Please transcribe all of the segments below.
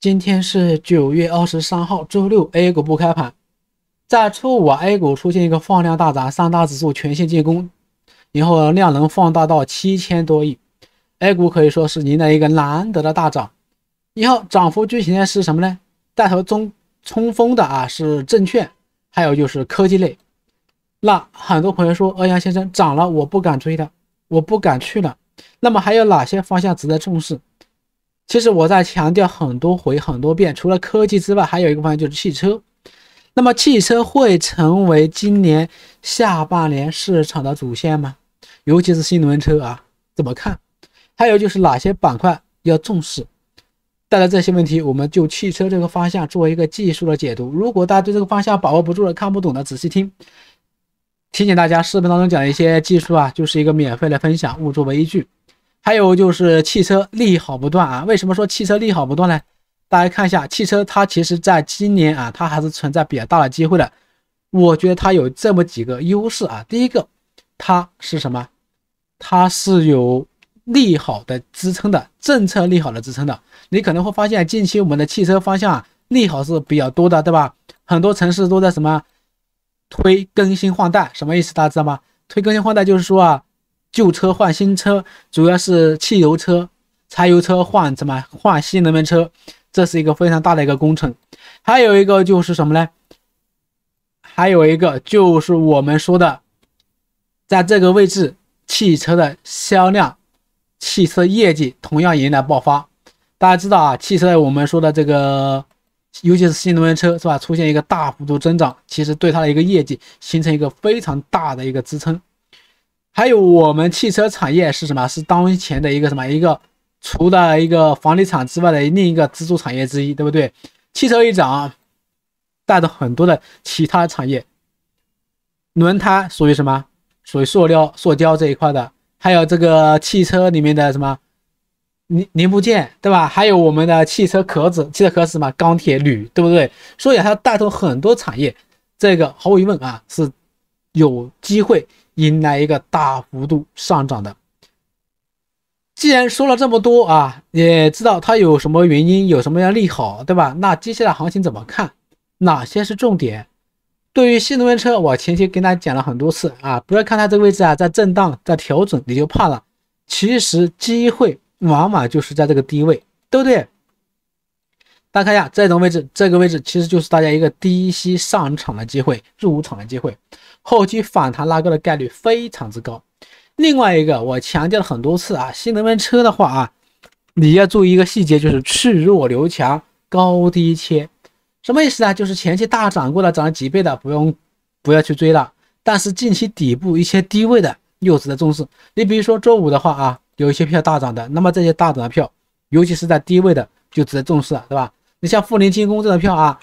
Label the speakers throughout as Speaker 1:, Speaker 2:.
Speaker 1: 今天是九月二十三号，周六，A 股不开盘。在初五啊，A 股出现一个放量大涨，三大指数全线进攻，然后量能放大到七千多亿，A 股可以说是迎来一个难得的大涨。然后涨幅居前的是什么呢？带头冲冲锋的啊是证券，还有就是科技类。那很多朋友说，欧阳先生涨了，我不敢追了，我不敢去了。那么还有哪些方向值得重视？其实我在强调很多回很多遍，除了科技之外，还有一个方向就是汽车。那么汽车会成为今年下半年市场的主线吗？尤其是新能源车啊，怎么看？还有就是哪些板块要重视？带着这些问题，我们就汽车这个方向做一个技术的解读。如果大家对这个方向把握不住的、看不懂的，仔细听。提醒大家，视频当中讲的一些技术啊，就是一个免费的分享，勿作为依据。还有就是汽车利好不断啊！为什么说汽车利好不断呢？大家看一下，汽车它其实在今年啊，它还是存在比较大的机会的。我觉得它有这么几个优势啊。第一个，它是什么？它是有利好的支撑的，政策利好的支撑的。你可能会发现，近期我们的汽车方向啊，利好是比较多的，对吧？很多城市都在什么推更新换代？什么意思大家知道吗？推更新换代就是说啊。旧车换新车，主要是汽油车、柴油车换什么换新能源车，这是一个非常大的一个工程。还有一个就是什么呢？还有一个就是我们说的，在这个位置，汽车的销量、汽车业绩同样迎来爆发。大家知道啊，汽车我们说的这个，尤其是新能源车是吧，出现一个大幅度增长，其实对它的一个业绩形成一个非常大的一个支撑。还有我们汽车产业是什么？是当前的一个什么一个，除了一个房地产之外的另一个支柱产业之一，对不对？汽车一涨，带动很多的其他产业。轮胎属于什么？属于塑料、塑胶这一块的。还有这个汽车里面的什么，零零部件，对吧？还有我们的汽车壳子，汽车壳子什么？钢铁、铝，对不对？所以它带动很多产业，这个毫无疑问啊，是有机会。迎来一个大幅度上涨的。既然说了这么多啊，也知道它有什么原因，有什么样利好，对吧？那接下来行情怎么看？哪些是重点？对于新能源车，我前期跟大家讲了很多次啊，不要看它这个位置啊，在震荡，在调整你就怕了，其实机会往往就是在这个低位，对不对？大家看一下这种位置，这个位置其实就是大家一个低吸上场的机会，入场的机会，后期反弹拉高的概率非常之高。另外一个我强调了很多次啊，新能源车的话啊，你要注意一个细节，就是去弱留强，高低切，什么意思呢？就是前期大涨过了，涨了几倍的不用不要去追了，但是近期底部一些低位的又值得重视。你比如说周五的话啊，有一些票大涨的，那么这些大涨的票，尤其是在低位的就值得重视，了，对吧？你像富临精工这个票啊，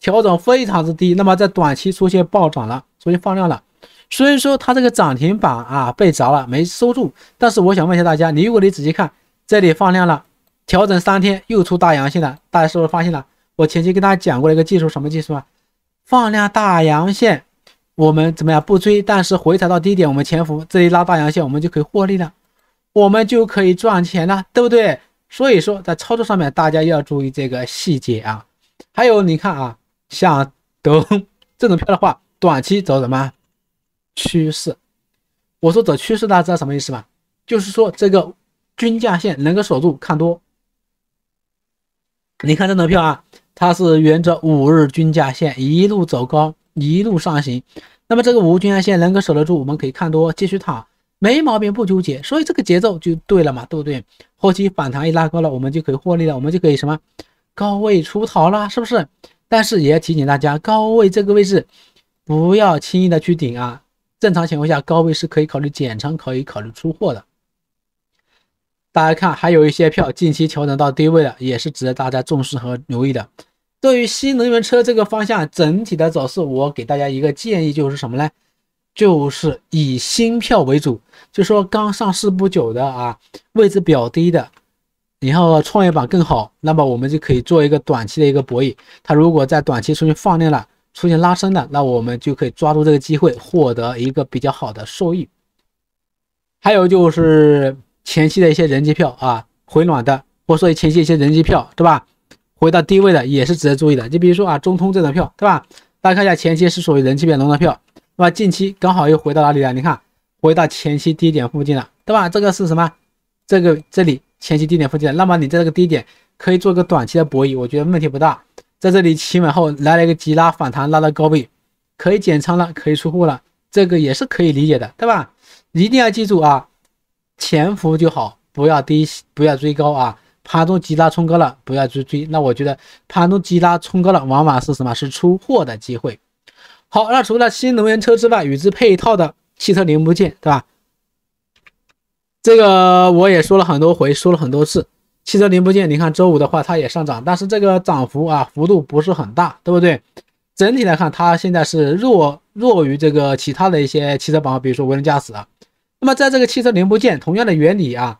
Speaker 1: 调整非常之低，那么在短期出现暴涨了，出现放量了，所以说它这个涨停板啊被砸了没收住，但是我想问一下大家，你如果你仔细看，这里放量了，调整三天又出大阳线了，大家是不是发现了？我前期跟大家讲过了一个技术，什么技术啊？放量大阳线，我们怎么样不追，但是回调到低点我们潜伏，这里拉大阳线我们就可以获利了，我们就可以赚钱了，对不对？所以说，在操作上面，大家要注意这个细节啊。还有，你看啊，像得这种票的话，短期走什么趋势？我说走趋势，大家知道什么意思吧？就是说，这个均价线能够守住，看多。你看这种票啊，它是沿着五日均价线一路走高，一路上行。那么，这个五均价线能够守得住，我们可以看多，继续躺。没毛病，不纠结，所以这个节奏就对了嘛，对不对？后期反弹一拉高了，我们就可以获利了，我们就可以什么高位出逃了，是不是？但是也要提醒大家，高位这个位置不要轻易的去顶啊。正常情况下，高位是可以考虑减仓，可以考虑出货的。大家看，还有一些票近期调整到低位的，也是值得大家重视和留意的。对于新能源车这个方向整体的走势，我给大家一个建议，就是什么呢？就是以新票为主，就说刚上市不久的啊，位置比较低的，然后创业板更好，那么我们就可以做一个短期的一个博弈。它如果在短期出现放量了，出现拉升了，那我们就可以抓住这个机会，获得一个比较好的收益。还有就是前期的一些人气票啊，回暖的，或者说前期一些人气票，对吧？回到低位的也是值得注意的。就比如说啊，中通这张票，对吧？大家看一下前期是属于人气票、龙头票。那么近期刚好又回到哪里了？你看，回到前期低点附近了，对吧？这个是什么？这个这里前期低点附近。那么你在这个低点可以做个短期的博弈，我觉得问题不大。在这里企稳，后来了一个急拉反弹，拉到高位，可以减仓了，可以出货了，这个也是可以理解的，对吧？一定要记住啊，潜伏就好，不要低，不要追高啊。盘中急拉冲高了，不要去追。那我觉得盘中急拉冲高了，往往是什么？是出货的机会。好，那除了新能源车之外，与之配套的汽车零部件，对吧？这个我也说了很多回，说了很多次。汽车零部件，你看周五的话，它也上涨，但是这个涨幅啊，幅度不是很大，对不对？整体来看，它现在是弱弱于这个其他的一些汽车板块，比如说无人驾驶啊。那么在这个汽车零部件，同样的原理啊，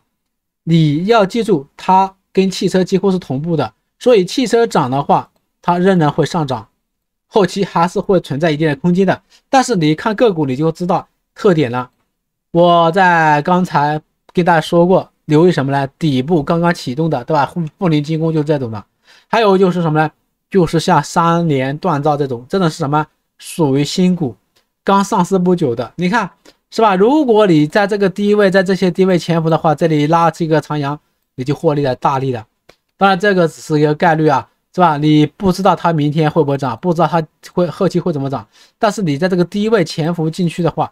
Speaker 1: 你要记住，它跟汽车几乎是同步的，所以汽车涨的话，它仍然会上涨。后期还是会存在一定的空间的，但是你看个股你就知道特点了。我在刚才跟大家说过，留意什么呢？底部刚刚启动的，对吧？富林临精工就是这种的，还有就是什么呢？就是像三连锻造这种，真的是什么？属于新股刚上市不久的，你看是吧？如果你在这个低位，在这些低位潜伏的话，这里拉一个长阳，你就获利了，大利了。当然，这个只是一个概率啊。是吧？你不知道它明天会不会涨，不知道它会后期会怎么涨，但是你在这个低位潜伏进去的话，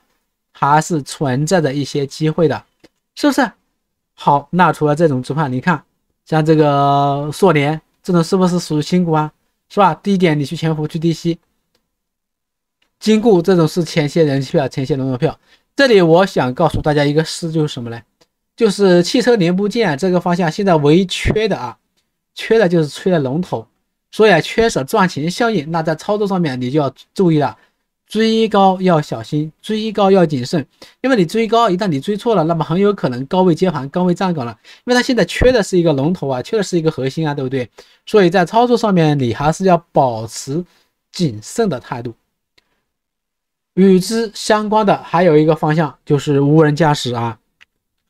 Speaker 1: 还是存在着一些机会的，是不是？好，那除了这种之外，你看像这个硕联这种是不是属于新股啊？是吧？低点你去潜伏去低吸，金固这种是前些人气票、前些龙头票。这里我想告诉大家一个事，就是什么呢？就是汽车零部件这个方向现在唯一缺的啊。缺的就是吹的龙头，所以啊，缺少赚钱效应。那在操作上面，你就要注意了，追高要小心，追高要谨慎，因为你追高一旦你追错了，那么很有可能高位接盘、高位站岗了。因为它现在缺的是一个龙头啊，缺的是一个核心啊，对不对？所以在操作上面，你还是要保持谨慎的态度。与之相关的还有一个方向就是无人驾驶啊，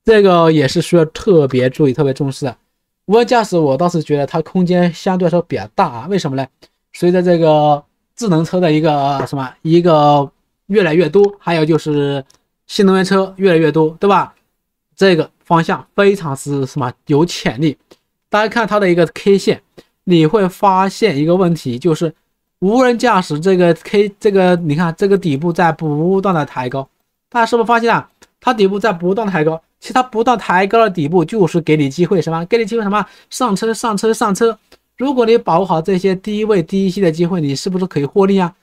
Speaker 1: 这个也是需要特别注意、特别重视的。无人驾驶，我倒是觉得它空间相对来说比较大啊，为什么呢？随着这个智能车的一个什么一个越来越多，还有就是新能源车越来越多，对吧？这个方向非常是什么有潜力。大家看它的一个 K 线，你会发现一个问题，就是无人驾驶这个 K 这个你看这个底部在不断的抬高，大家是不是发现啊？它底部在不断抬高，其实它不断抬高的底部就是给你机会，什么？给你机会什么？上车，上车，上车！如果你把握好这些低位、低吸的机会，你是不是可以获利啊？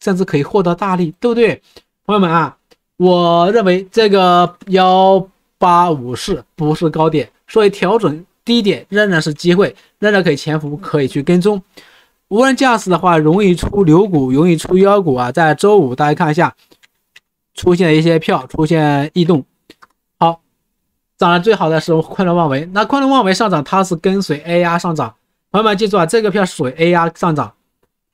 Speaker 1: 甚至可以获得大利，对不对，朋友们啊？我认为这个幺八五四不是高点，所以调整低点仍然是机会，仍然可以潜伏，可以去跟踪。无人驾驶的话，容易出牛股，容易出妖股啊！在周五，大家看一下。出现了一些票出现异动，好，涨得最好的是昆仑万维，那昆仑万维上涨它是跟随 AR 上涨，朋友们记住啊，这个票属于 AR 上涨，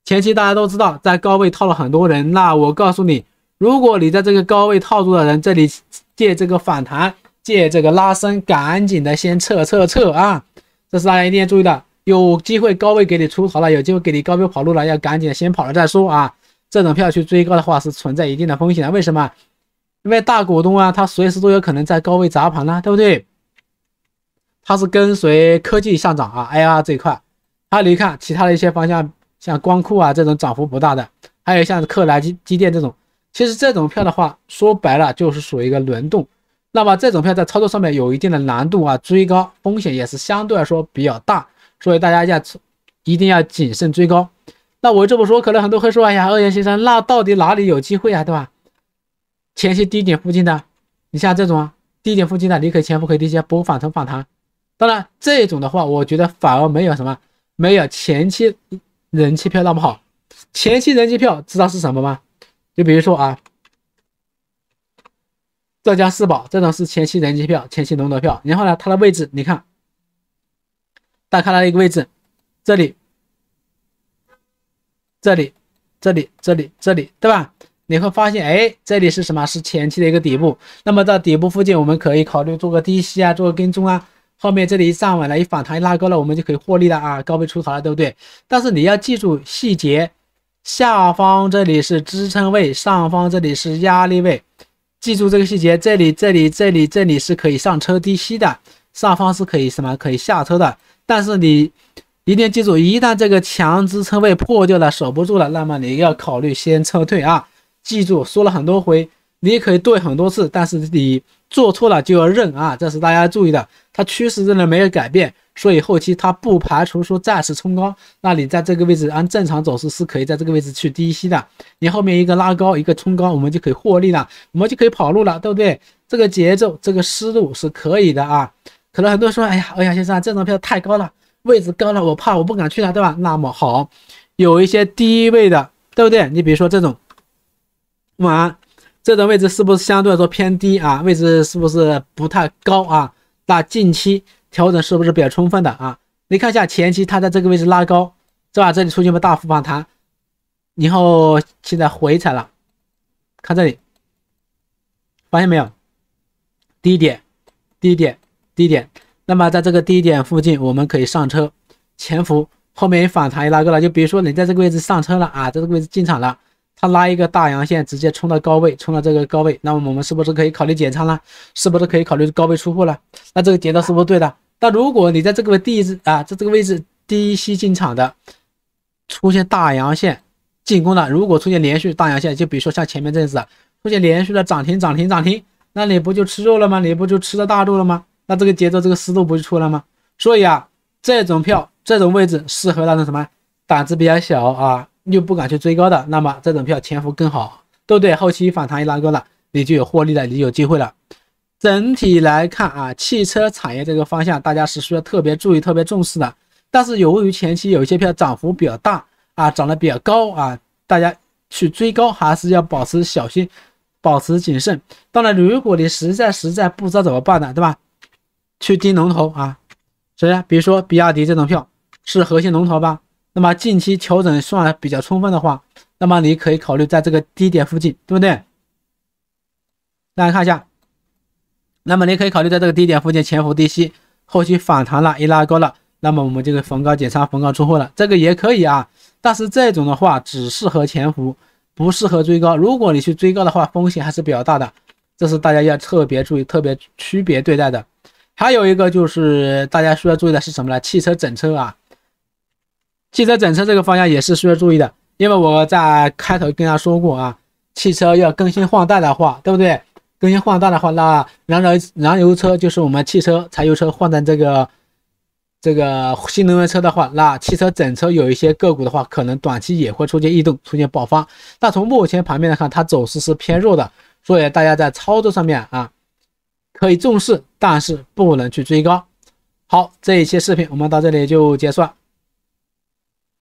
Speaker 1: 前期大家都知道在高位套了很多人，那我告诉你，如果你在这个高位套住的人这里借这个反弹，借这个拉升，赶紧的先撤撤撤啊，这是大家一定要注意的，有机会高位给你出逃了，有机会给你高位跑路了，要赶紧先跑了再说啊。这种票去追高的话是存在一定的风险的，为什么？因为大股东啊，他随时都有可能在高位砸盘了，对不对？它是跟随科技上涨啊，AI 这一块。还有你看其他的一些方向，像光库啊这种涨幅不大的，还有像克莱基机电这种。其实这种票的话，说白了就是属于一个轮动，那么这种票在操作上面有一定的难度啊，追高风险也是相对来说比较大，所以大家要一定要谨慎追高。那我这么说，可能很多会说：“哎呀，二元先生，那到底哪里有机会啊？对吧？前期低点附近的，你像这种啊，低点附近的，你可以前伏，可以低吸，不反成反弹。当然，这种的话，我觉得反而没有什么，没有前期人气票那么好。前期人气票知道是什么吗？就比如说啊，浙江四宝这种是前期人气票，前期龙头票。然后呢，它的位置，你看，打开了一个位置，这里。”这里，这里，这里，这里，对吧？你会发现，哎，这里是什么？是前期的一个底部。那么到底部附近，我们可以考虑做个低吸啊，做个跟踪啊。后面这里一站稳了，一反弹一拉高了，我们就可以获利了啊，高位出逃了，对不对？但是你要记住细节，下方这里是支撑位，上方这里是压力位，记住这个细节。这里，这里，这里，这里是可以上车低吸的，上方是可以什么？可以下车的。但是你。一定记住，一旦这个强支撑位破掉了，守不住了，那么你要考虑先撤退啊！记住，说了很多回，你可以对很多次，但是你做错了就要认啊！这是大家注意的。它趋势真的没有改变，所以后期它不排除说再次冲高，那你在这个位置按正常走势是可以在这个位置去低吸的。你后面一个拉高，一个冲高，我们就可以获利了，我们就可以跑路了，对不对？这个节奏，这个思路是可以的啊！可能很多人说，哎呀，欧阳先生，这张票太高了。位置高了，我怕我不敢去了，对吧？那么好，有一些低位的，对不对？你比如说这种，晚，这种位置是不是相对来说偏低啊？位置是不是不太高啊？那近期调整是不是比较充分的啊？你看一下前期它在这个位置拉高，是吧？这里出现个大幅反弹，然后现在回踩了，看这里，发现没有？低点，低点，低点。那么，在这个低点附近，我们可以上车潜伏，后面反弹一拉过了。就比如说，你在这个位置上车了啊，在这个位置进场了，它拉一个大阳线，直接冲到高位，冲到这个高位，那么我们是不是可以考虑减仓了？是不是可以考虑高位出货了？那这个节奏是不是对的？那如果你在这个位置啊，在这个位置低吸进场的，出现大阳线进攻了，如果出现连续大阳线，就比如说像前面这样子，出现连续的涨停、涨停、涨停，那你不就吃肉了吗？你不就吃到大肉了吗？那这个节奏，这个思路不就出来吗？所以啊，这种票，这种位置适合那种什么胆子比较小啊，又不敢去追高的，那么这种票潜伏更好，对不对？后期反弹一拉高了，你就有获利了，你有机会了。整体来看啊，汽车产业这个方向大家是需要特别注意、特别重视的。但是由于前期有一些票涨幅比较大啊，涨得比较高啊，大家去追高还是要保持小心，保持谨慎。当然，如果你实在实在不知道怎么办的，对吧？去盯龙头啊，谁啊？比如说比亚迪这种票是核心龙头吧？那么近期调整算比较充分的话，那么你可以考虑在这个低点附近，对不对？大家看一下，那么你可以考虑在这个低点附近潜伏低吸，后期反弹了，一拉高了，那么我们就个逢高减仓，逢高出货了，这个也可以啊。但是这种的话只适合潜伏，不适合追高。如果你去追高的话，风险还是比较大的，这是大家要特别注意，特别区别对待的。还有一个就是大家需要注意的是什么呢？汽车整车啊，汽车整车这个方向也是需要注意的，因为我在开头跟大家说过啊，汽车要更新换代的话，对不对？更新换代的话，那燃油燃油车就是我们汽车、柴油车换成这个这个新能源车的话，那汽车整车有一些个股的话，可能短期也会出现异动，出现爆发。那从目前盘面来看，它走势是偏弱的，所以大家在操作上面啊，可以重视。但是不能去追高。好，这一期视频我们到这里就结束了。